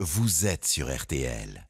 Vous êtes sur RTL.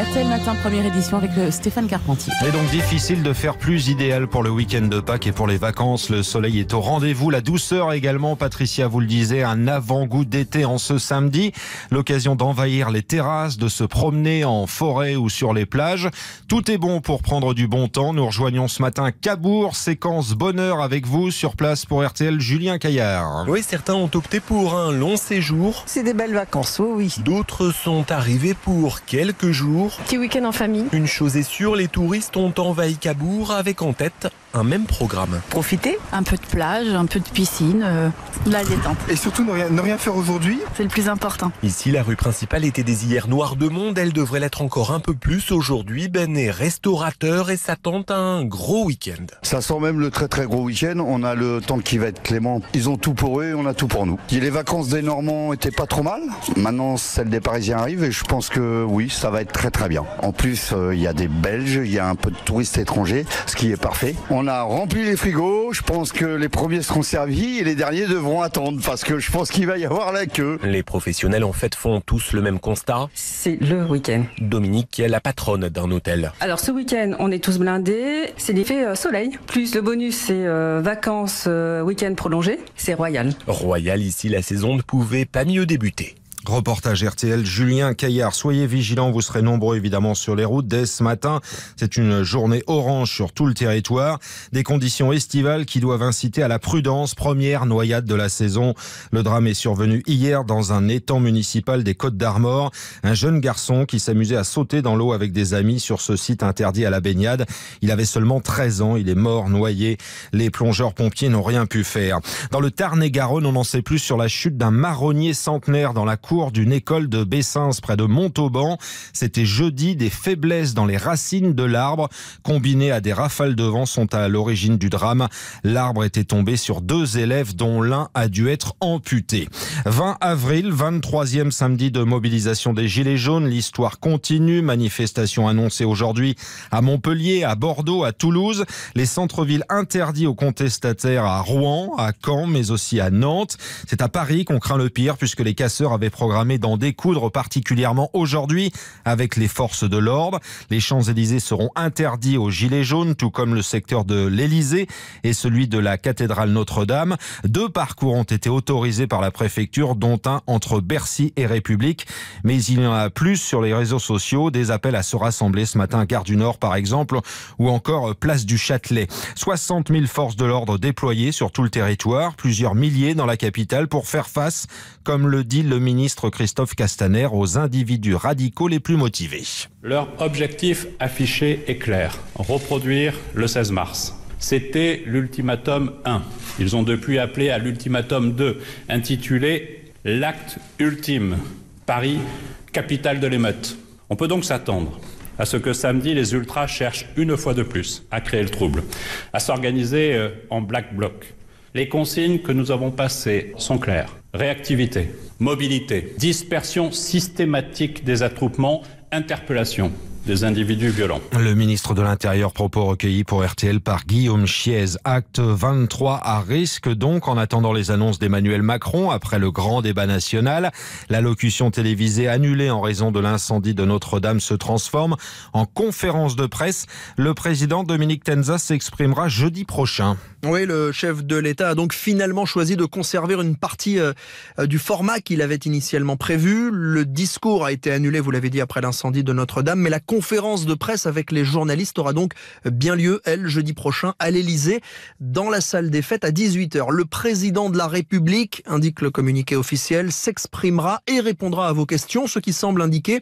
RTL Matin, première édition avec euh, Stéphane Carpentier. est donc difficile de faire plus idéal pour le week-end de Pâques et pour les vacances. Le soleil est au rendez-vous, la douceur également. Patricia vous le disait, un avant-goût d'été en ce samedi. L'occasion d'envahir les terrasses, de se promener en forêt ou sur les plages. Tout est bon pour prendre du bon temps. Nous rejoignons ce matin Cabourg, séquence bonheur avec vous sur place pour RTL Julien Caillard. Oui, certains ont opté pour un long séjour. C'est des belles vacances, oui. D'autres sont arrivés pour quelques jours. Petit week-end en famille. Une chose est sûre, les touristes ont envahi Cabourg avec en tête un même programme. Profiter Un peu de plage, un peu de piscine, euh, la détente. Et surtout ne rien, faire aujourd'hui C'est le plus important. Ici, la rue principale était des hier noirs de monde. Elle devrait l'être encore un peu plus aujourd'hui. Ben est restaurateur et s'attend à un gros week-end. Ça sent même le très très gros week-end. On a le temps qui va être clément. Ils ont tout pour eux, on a tout pour nous. les vacances des Normands étaient pas trop mal. Maintenant, celles des Parisiens arrivent et je pense que oui, ça va être très très bien. En plus, euh, il y a des Belges, il y a un peu de touristes étrangers, ce qui est parfait. On a rempli les frigos. Je pense que les premiers seront servis et les derniers devront attendre parce que je pense qu'il va y avoir la queue. Les professionnels en fait font tous le même constat. C'est le week-end. Dominique est la patronne d'un hôtel. Alors ce week-end, on est tous blindés. C'est l'effet euh, soleil. Plus le bonus, c'est euh, vacances, week-end prolongé. C'est royal. Royal, ici, la saison ne pouvait pas mieux débuter. Reportage RTL, Julien Caillard. Soyez vigilants, vous serez nombreux évidemment sur les routes dès ce matin. C'est une journée orange sur tout le territoire. Des conditions estivales qui doivent inciter à la prudence. Première noyade de la saison. Le drame est survenu hier dans un étang municipal des Côtes d'Armor. Un jeune garçon qui s'amusait à sauter dans l'eau avec des amis sur ce site interdit à la baignade. Il avait seulement 13 ans. Il est mort noyé. Les plongeurs-pompiers n'ont rien pu faire. Dans le Tarn-et-Garonne, on n'en sait plus sur la chute d'un marronnier centenaire dans la cour d'une école de Bessins près de Montauban. C'était jeudi, des faiblesses dans les racines de l'arbre, combinées à des rafales de vent, sont à l'origine du drame. L'arbre était tombé sur deux élèves dont l'un a dû être amputé. 20 avril, 23e samedi de mobilisation des Gilets jaunes, l'histoire continue, manifestation annoncée aujourd'hui à Montpellier, à Bordeaux, à Toulouse, les centres-villes interdits aux contestataires à Rouen, à Caen, mais aussi à Nantes. C'est à Paris qu'on craint le pire puisque les casseurs avaient programmé d'en découdre particulièrement aujourd'hui avec les forces de l'ordre. Les Champs-Élysées seront interdits aux Gilets jaunes, tout comme le secteur de l'Élysée et celui de la cathédrale Notre-Dame. Deux parcours ont été autorisés par la préfecture, dont un entre Bercy et République. Mais il y en a plus sur les réseaux sociaux, des appels à se rassembler ce matin à Gare du Nord par exemple, ou encore euh, Place du Châtelet. 60 000 forces de l'ordre déployées sur tout le territoire, plusieurs milliers dans la capitale pour faire face, comme le dit le ministre Christophe Castaner aux individus radicaux les plus motivés. Leur objectif affiché est clair, reproduire le 16 mars. C'était l'ultimatum 1. Ils ont depuis appelé à l'ultimatum 2, intitulé L'acte ultime, Paris, capitale de l'émeute. On peut donc s'attendre à ce que samedi, les ultras cherchent une fois de plus à créer le trouble, à s'organiser euh, en black bloc, les consignes que nous avons passées sont claires. Réactivité, mobilité, dispersion systématique des attroupements, interpellation des individus violents. Le ministre de l'Intérieur, propos recueilli pour RTL par Guillaume Chiez. Acte 23 à risque donc en attendant les annonces d'Emmanuel Macron après le grand débat national. L'allocution télévisée annulée en raison de l'incendie de Notre-Dame se transforme en conférence de presse. Le président Dominique Tenza s'exprimera jeudi prochain. Oui, le chef de l'État a donc finalement choisi de conserver une partie euh, euh, du format qu'il avait initialement prévu. Le discours a été annulé, vous l'avez dit, après l'incendie de Notre-Dame, mais la conférence de presse avec les journalistes aura donc bien lieu, elle, jeudi prochain à l'Elysée, dans la salle des fêtes à 18h. Le président de la République, indique le communiqué officiel, s'exprimera et répondra à vos questions, ce qui semble indiquer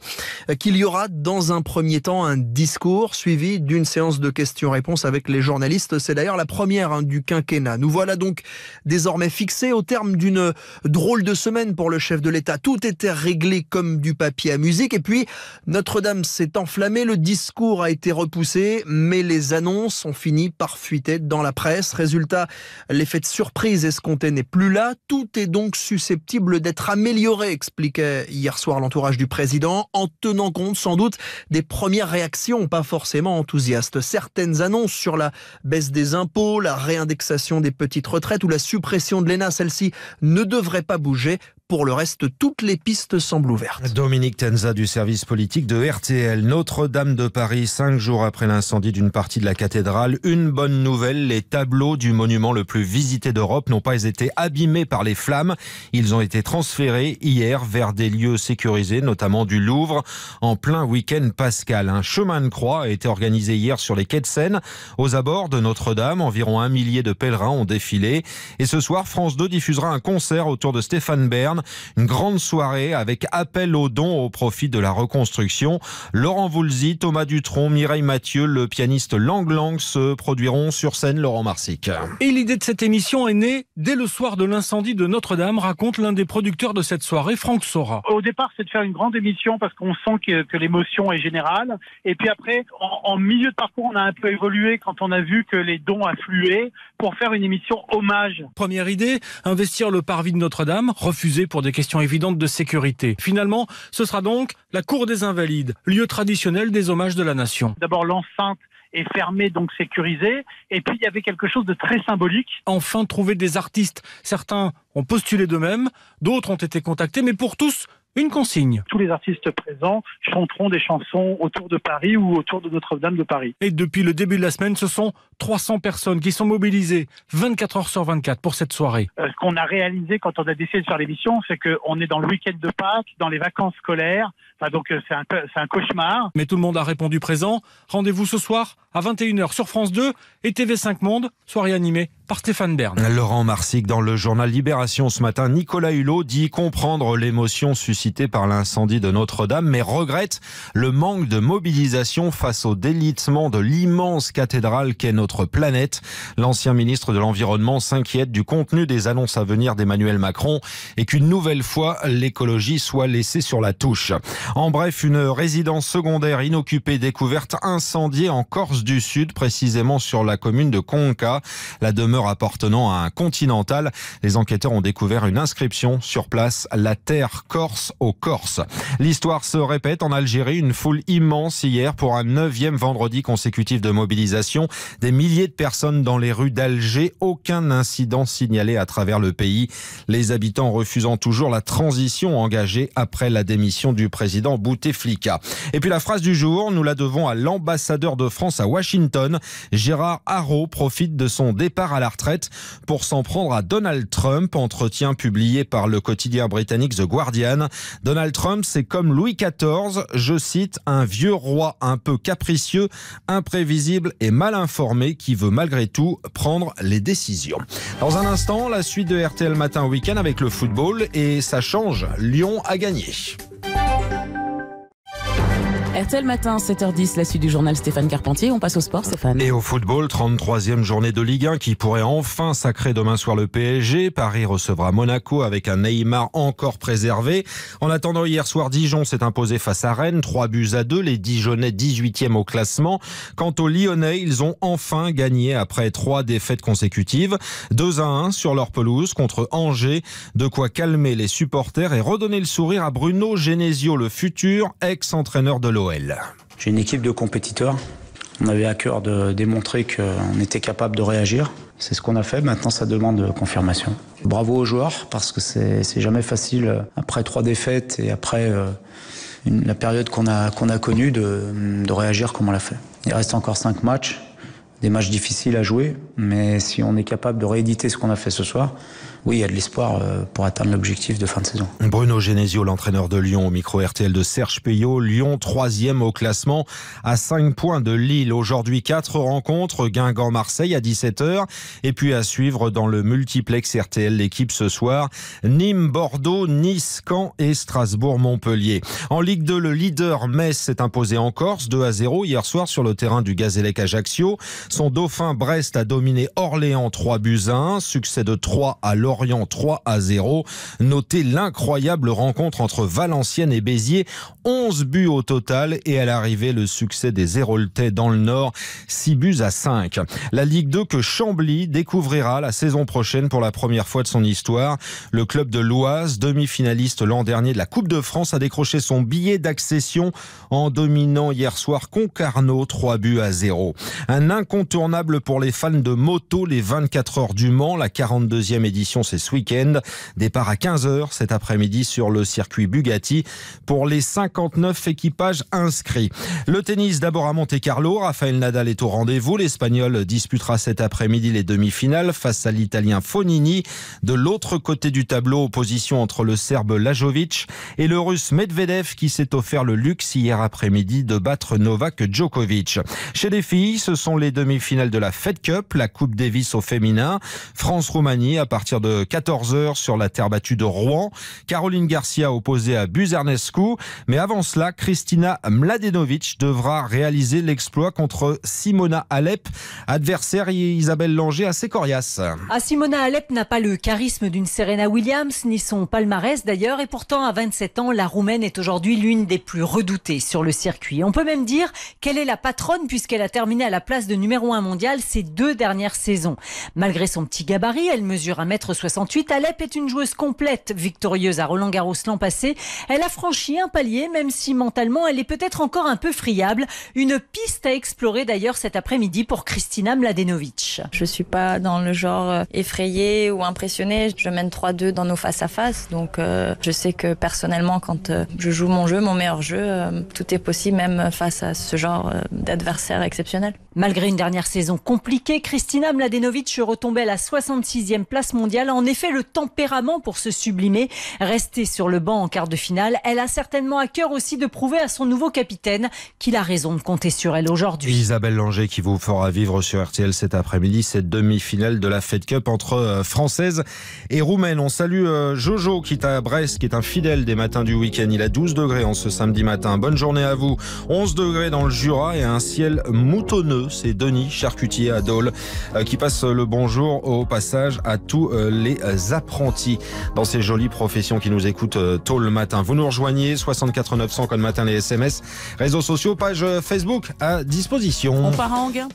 euh, qu'il y aura dans un premier temps un discours suivi d'une séance de questions-réponses avec les journalistes. C'est d'ailleurs la première hein, du quinquennat. Nous voilà donc désormais fixés au terme d'une drôle de semaine pour le chef de l'État. Tout était réglé comme du papier à musique et puis Notre-Dame s'est enflammée le discours a été repoussé, mais les annonces ont fini par fuiter dans la presse. Résultat, l'effet de surprise escompté n'est plus là. Tout est donc susceptible d'être amélioré, expliquait hier soir l'entourage du président, en tenant compte sans doute des premières réactions, pas forcément enthousiastes. Certaines annonces sur la baisse des impôts, la réindexation des petites retraites ou la suppression de l'ENA, celle-ci ne devrait pas bouger pour le reste, toutes les pistes semblent ouvertes. Dominique Tenza du service politique de RTL. Notre-Dame de Paris, cinq jours après l'incendie d'une partie de la cathédrale, une bonne nouvelle, les tableaux du monument le plus visité d'Europe n'ont pas été abîmés par les flammes. Ils ont été transférés hier vers des lieux sécurisés, notamment du Louvre, en plein week-end pascal. Un chemin de croix a été organisé hier sur les quais de Seine. Aux abords de Notre-Dame, environ un millier de pèlerins ont défilé. Et ce soir, France 2 diffusera un concert autour de Stéphane Bern une grande soirée avec appel aux dons au profit de la reconstruction. Laurent Voulzy, Thomas Dutronc, Mireille Mathieu, le pianiste Lang Lang se produiront sur scène Laurent Marsic. Et l'idée de cette émission est née dès le soir de l'incendie de Notre-Dame, raconte l'un des producteurs de cette soirée, Franck Sora. Au départ, c'est de faire une grande émission parce qu'on sent que, l'émotion est générale. Et puis après, en, milieu de parcours, on a un peu évolué quand on a vu que les dons affluaient pour faire une émission hommage. Première idée, investir le parvis de Notre-Dame, Refuser pour des questions évidentes de sécurité. Finalement, ce sera donc la Cour des Invalides, lieu traditionnel des hommages de la nation. D'abord l'enceinte est fermée, donc sécurisée. Et puis, il y avait quelque chose de très symbolique. Enfin, trouver des artistes. Certains ont postulé d'eux-mêmes, d'autres ont été contactés, mais pour tous, une consigne. Tous les artistes présents chanteront des chansons autour de Paris ou autour de Notre-Dame de Paris. Et depuis le début de la semaine, ce sont 300 personnes qui sont mobilisées 24 heures sur 24 pour cette soirée. Euh, ce qu'on a réalisé quand on a décidé de faire l'émission, c'est qu'on est dans le week-end de Pâques, dans les vacances scolaires. donc euh, c'est un cauchemar. Mais tout le monde a répondu présent. Rendez-vous ce soir à 21h sur France 2 et TV5 Monde, soirée animée par Stéphane Bern. Laurent Marcic dans le journal Libération ce matin, Nicolas Hulot dit comprendre l'émotion suscitée par l'incendie de Notre-Dame, mais regrette le manque de mobilisation face au délitement de l'immense cathédrale qu'est notre planète. L'ancien ministre de l'Environnement s'inquiète du contenu des annonces à venir d'Emmanuel Macron et qu'une nouvelle fois l'écologie soit laissée sur la touche. En bref, une résidence secondaire inoccupée découverte incendiée en Corse du Sud, précisément sur la commune de Conca, la demeure appartenant à un continental. Les enquêteurs ont découvert une inscription sur place, la terre corse aux Corses. L'histoire se répète en Algérie, une foule immense hier pour un neuvième vendredi consécutif de mobilisation. Des milliers de personnes dans les rues d'Alger, aucun incident signalé à travers le pays. Les habitants refusant toujours la transition engagée après la démission du président Bouteflika. Et puis la phrase du jour, nous la devons à l'ambassadeur de France à Washington, Gérard Haro profite de son départ à la retraite pour s'en prendre à Donald Trump. Entretien publié par le quotidien britannique The Guardian. Donald Trump, c'est comme Louis XIV, je cite, un vieux roi un peu capricieux, imprévisible et mal informé qui veut malgré tout prendre les décisions. Dans un instant, la suite de RTL Matin Week-end avec le football et ça change. Lyon a gagné. RTL Matin, 7h10, la suite du journal Stéphane Carpentier. On passe au sport, Stéphane. Et au football, 33e journée de Ligue 1 qui pourrait enfin sacrer demain soir le PSG. Paris recevra Monaco avec un Neymar encore préservé. En attendant, hier soir, Dijon s'est imposé face à Rennes, Trois buts à deux, Les Dijonnais 18e au classement. Quant aux Lyonnais, ils ont enfin gagné après trois défaites consécutives. 2 à 1 sur leur pelouse contre Angers. De quoi calmer les supporters et redonner le sourire à Bruno Genesio, le futur ex-entraîneur de l'OM. J'ai une équipe de compétiteurs. On avait à cœur de démontrer qu'on était capable de réagir. C'est ce qu'on a fait. Maintenant, ça demande confirmation. Bravo aux joueurs parce que c'est jamais facile euh, après trois défaites et après euh, la période qu'on a, connue de, de réagir comme on l'a fait. Il reste encore cinq matchs, des matchs difficiles à jouer, mais si on est capable de rééditer ce qu'on a fait ce soir, oui, il y a de l'espoir euh, pour atteindre l'objectif de fin de saison. Bruno Genesio, l'entraîneur de Lyon au micro RTL de Serge Payot. Lyon, troisième au classement, à 5 points de Lille. Aujourd'hui, quatre rencontres, Guingamp-Marseille à 17h. Et puis à suivre dans le multiplex RTL, l'équipe ce soir, Nîmes, Bordeaux, Nice, Caen et Strasbourg-Montpellier. En Ligue 2, le leader Metz s'est imposé en Corse 2 à 0 hier soir sur le terrain du Gazélec Ajaccio. Son dauphin Brest a dominé Orléans 3 buts 1, succès de 3 à Orient 3 à 0. Notez l'incroyable rencontre entre Valenciennes et Béziers. 11 buts au total et à l'arrivée le succès des Héroltais dans le Nord, 6 buts à 5. La Ligue 2 que Chambly découvrira la saison prochaine pour la première fois de son histoire. Le club de l'Oise, demi-finaliste l'an dernier de la Coupe de France, a décroché son billet d'accession en dominant hier soir Concarneau 3 buts à 0. Un incontournable pour les fans de moto les 24 heures du Mans, la 42e édition c'est ce week-end. Départ à 15h cet après-midi sur le circuit Bugatti pour les 59 équipages inscrits. Le tennis d'abord à Monte-Carlo. Rafael Nadal est au rendez-vous. L'Espagnol disputera cet après-midi les demi-finales face à l'Italien Fonini. De l'autre côté du tableau, opposition entre le Serbe Lajovic et le Russe Medvedev qui s'est offert le luxe hier après-midi de battre Novak Djokovic. Chez les filles, ce sont les demi-finales de la Fed Cup, la Coupe Davis au féminin. France-Roumanie à partir de 14h sur la terre battue de Rouen. Caroline Garcia opposée à Buzernescu. Mais avant cela, Kristina Mladenovic devra réaliser l'exploit contre Simona Alep, adversaire Isabelle Langer assez coriace. Ah, Simona Alep n'a pas le charisme d'une Serena Williams, ni son palmarès d'ailleurs, et pourtant à 27 ans, la Roumaine est aujourd'hui l'une des plus redoutées sur le circuit. On peut même dire qu'elle est la patronne puisqu'elle a terminé à la place de numéro 1 mondial ces deux dernières saisons. Malgré son petit gabarit, elle mesure 1 m 68. Alep est une joueuse complète, victorieuse à Roland Garros l'an passé. Elle a franchi un palier, même si mentalement elle est peut-être encore un peu friable. Une piste à explorer d'ailleurs cet après-midi pour Kristina Mladenovic. Je suis pas dans le genre euh, effrayée ou impressionnée. Je mène 3-2 dans nos face-à-face. donc euh, je sais que personnellement, quand euh, je joue mon jeu, mon meilleur jeu, tout est possible même face à ce genre d'adversaire exceptionnel. Malgré une dernière saison compliquée, Kristina Mladenovic retombait à la 66e place mondiale en effet le tempérament pour se sublimer, rester sur le banc en quart de finale. Elle a certainement à cœur aussi de prouver à son nouveau capitaine qu'il a raison de compter sur elle aujourd'hui. Isabelle Langer qui vous fera vivre sur RTL cet après-midi cette demi-finale de la Fed Cup entre euh, Françaises et Roumaines. On salue euh, Jojo qui est à Brest, qui est un fidèle des matins du week-end. Il a 12 degrés en ce samedi matin. Bonne journée à vous. 11 degrés dans le Jura et un ciel moutonneux. C'est Denis, charcutier à Dole, euh, qui passe le bonjour au passage à tous les les euh, apprentis dans ces jolies professions qui nous écoutent euh, tôt le matin. Vous nous rejoignez 64 900 comme matin les SMS, réseaux sociaux, page euh, Facebook à disposition. On